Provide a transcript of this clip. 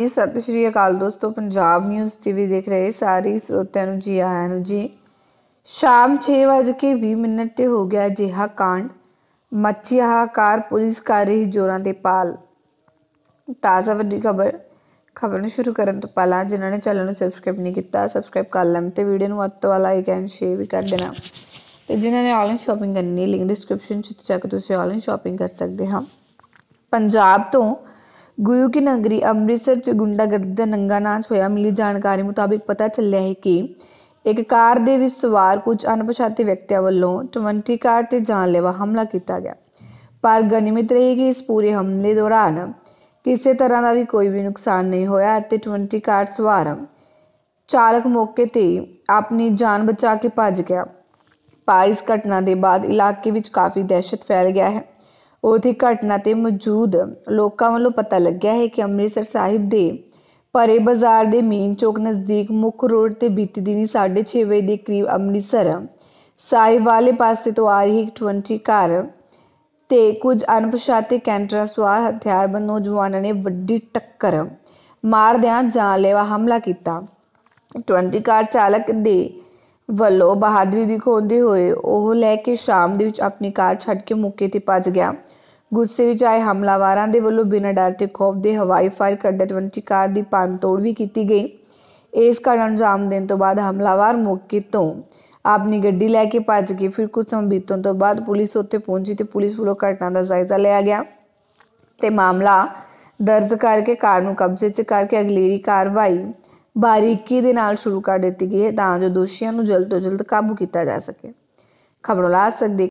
ਜੀ ਸਤਿ ਸ਼੍ਰੀ ਅਕਾਲ ਦੋਸਤੋ ਪੰਜਾਬ ਨਿਊਜ਼ ਟੀਵੀ ਦੇਖ ਰਹੇ ਸਾਰੇ ਸਰੋਤਿਆਂ ਨੂੰ ਜੀ ਆਇਆਂ ਨੂੰ ਜੀ ਸ਼ਾਮ 6:20 ਮਿੰਟ ਤੇ ਹੋ ਗਿਆ ਜਿਹਾ ਕਾਂਡ ਮੱਛੀਆ ਕਾਰ ਪੁਲਿਸ ਕਰ ਰਹੀ ਜੋਰਾਂ ਦੇ ਪਾਲ ਤਾਜ਼ਾ ਵੱਡੀ ਖਬਰ ਖਬਰ ਨੂੰ ਸ਼ੁਰੂ ਕਰਨ ਤੋਂ ਪਹਿਲਾਂ ਜਿਨ੍ਹਾਂ ਨੇ ਚੈਨਲ ਨੂੰ ਸਬਸਕ੍ਰਾਈਬ ਨਹੀਂ ਕੀਤਾ ਸਬਸਕ੍ਰਾਈਬ ਕਰ ਲੈਣ ਤੇ ਵੀਡੀਓ ਨੂੰ ਅੱਤ ਵਾਲਾ ਲਾਈਕ ਐਂਡ ਸ਼ੇਅਰ ਵੀ ਕਰ ਦੇਣਾ ਤੇ ਜਿਨ੍ਹਾਂ ਨੇ ਆਨਲਾਈਨ ਸ਼ਾਪਿੰਗ ਕਰਨੀ ਲਿੰਕ ਡਿਸਕ੍ਰਿਪਸ਼ਨ 'ਚ ਚੈੱਕ ਤੁਸੀਂ ਆਨਲਾਈਨ ਸ਼ਾਪਿੰਗ ਕਰ ਸਕਦੇ ਹਾਂ ਪੰਜਾਬ ਤੋਂ ਗੁਰੂ ਕੀ ਨਗਰੀ ਅੰਮ੍ਰਿਤਸਰ 'ਚ ਗੁੰਡਾਗਰਦੀ ਦਾ ਨੰਗਾ ਨਾਚ ਹੋਇਆ ਮਿਲੀ ਜਾਣਕਾਰੀ ਮੁਤਾਬਿਕ ਪਤਾ ਚੱਲਿਆ ਹੈ ਕਿ ਇੱਕ ਕਾਰ ਦੇ ਵਿੱਚ ਸਵਾਰ ਕੁਝ ਅਣਪਛਾਤੇ ਵਿਅਕਤੀਆਂ ਵੱਲੋਂ 20 ਕਾਰ ਤੇ ਜਾਨਲੇਵਾ ਹਮਲਾ ਕੀਤਾ ਗਿਆ ਪਰ ਗਨਿਮਿਤ ਰਹੀ ਕਿ ਇਸ ਪੂਰੇ ਹਮਲੇ ਦੌਰਾਨ ਕਿਸੇ ਤਰ੍ਹਾਂ ਦਾ ਵੀ ਕੋਈ ਵੀ ਨੁਕਸਾਨ ਨਹੀਂ ਹੋਇਆ ਅਤੇ 20 ਕਾਰ ਸਵਾਰ ਚਾਲਕ ਮੌਕੇ ਤੇ ਆਪਣੀ ਜਾਨ ਬਚਾ ਕੇ ਭੱਜ ਗਿਆ ਪਰ ਘਟਨਾ ਦੇ ਬਾਅਦ ਇਲਾਕੇ ਵਿੱਚ ਕਾਫੀ ਦਹਿਸ਼ਤ ਫੈਲ ਗਿਆ ਹੈ ਉਹਦੀ ਘਟਨਾ ਤੇ ਮੌਜੂਦ ਲੋਕਾਂ ਵੱਲੋਂ ਪਤਾ ਲੱਗਿਆ ਹੈ ਕਿ ਅੰਮ੍ਰਿਤਸਰ ਸਾਹਿਬ ਦੇ ਪਰੇ ਬਾਜ਼ਾਰ ਦੇ ਮੇਨ ਚੌਕ ਨਜ਼ਦੀਕ ਮੁੱਖ ਰੋਡ ਤੇ ਬੀਤੀ ਦਿਨੀ 6:30 ਵਜੇ ਦੇ ਕਰੀਬ ਅੰਮ੍ਰਿਤਸਰ ਸਾਹਿਬ ਵਾਲੇ ਪਾਸੇ ਤੋਂ ਆ ਰਹੀ 20 ਕਾਰ ਤੇ ਕੁਝ ਅਣਪਛਾਤੇ ਕੈਂਟਰਾ ਸਵਾਰ ਹਥਿਆਰਬੰਦ ਨੌਜਵਾਨਾਂ ਨੇ ਵੱਡੀ ਟੱਕਰ ਮਾਰਦਿਆਂ ਜਾਨਲੇਵਾ ਹਮਲਾ ਕੀਤਾ 20 ਕਾਰ ਚਾਲਕ ਦੇ ਵੱਲੋਂ ਬਹਾਦਰੀ ਦਿਖਾਉਂਦੇ ਹੋਏ ਉਹ ਲੈ ਕੇ ਸ਼ਾਮ ਦੇ ਵਿੱਚ ਆਪਣੀ ਕਾਰ ਛੱਡ ਕੇ ਮੁੱਕੇ ਤੇ ਭੱਜ ਗਿਆ ਗੁੱਸੇ ਵਿੱਚ ਆਏ ਹਮਲਾਵਾਰਾਂ ਦੇ ਵੱਲੋਂ ਬਿਨਾਂ ਡਰ ਤੇ ਖੌਫ ਦੇ ਹਵਾਈ ਫਾਇਰ ਕਰਦੇ 20 ਕਾਰ ਦੀ ਤੋੜ ਵੀ ਕੀਤੀ ਗਈ ਇਸ ਕਾਰਨ ਅੰਜਾਮ ਦੇਣ ਤੋਂ ਬਾਅਦ ਹਮਲਾਵਾਰ ਮੁੱਕੇ ਤੋਂ ਆਪਣੀ ਗੱਡੀ ਲੈ ਕੇ ਭੱਜ ਗਏ ਫਿਰ ਕੁਝ ਸਮਾਂ ਬੀਤਣ ਤੋਂ ਬਾਅਦ ਪੁਲਿਸ ਉੱਥੇ ਪਹੁੰਚੀ ਤੇ ਪੁਲਿਸ ਵੱਲੋਂ ਘਟਨਾ ਦਾ ਜਾਇਜ਼ਾ ਲਿਆ ਗਿਆ ਤੇ ਮਾਮਲਾ ਦਰਜ ਕਰਕੇ ਕਾਰ ਨੂੰ ਕਬਜ਼ੇ 'ਚ ਕਰਕੇ ਅਗਲੀ ਕਾਰਵਾਈ ਬਾਰੀਕੀ ਦੇ ਨਾਲ ਸ਼ੁਰੂ ਕਰ ਦਿੱਤੀ ਗਈ ਹੈ ਤਾਂ ਜੋ ਦੋਸ਼ੀਆਂ ਨੂੰ ਜਲਦ ਤੋਂ ਜਲਦ ਕਾਬੂ ਕੀਤਾ ਜਾ ਸਕੇ ਲਾ ਸਕਦੇ